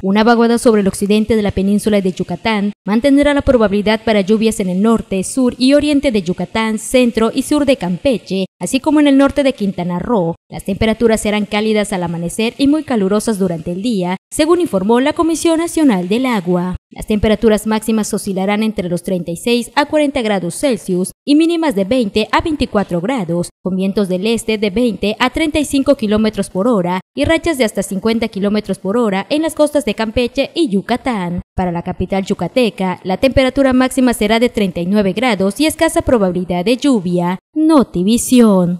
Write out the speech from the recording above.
Una vaguada sobre el occidente de la península de Yucatán mantendrá la probabilidad para lluvias en el norte, sur y oriente de Yucatán, centro y sur de Campeche, así como en el norte de Quintana Roo. Las temperaturas serán cálidas al amanecer y muy calurosas durante el día, según informó la Comisión Nacional del Agua. Las temperaturas máximas oscilarán entre los 36 a 40 grados Celsius y mínimas de 20 a 24 grados, con vientos del este de 20 a 35 kilómetros por hora y rachas de hasta 50 km por hora en las costas de Campeche y Yucatán. Para la capital yucateca, la temperatura máxima será de 39 grados y escasa probabilidad de lluvia. Notivisión.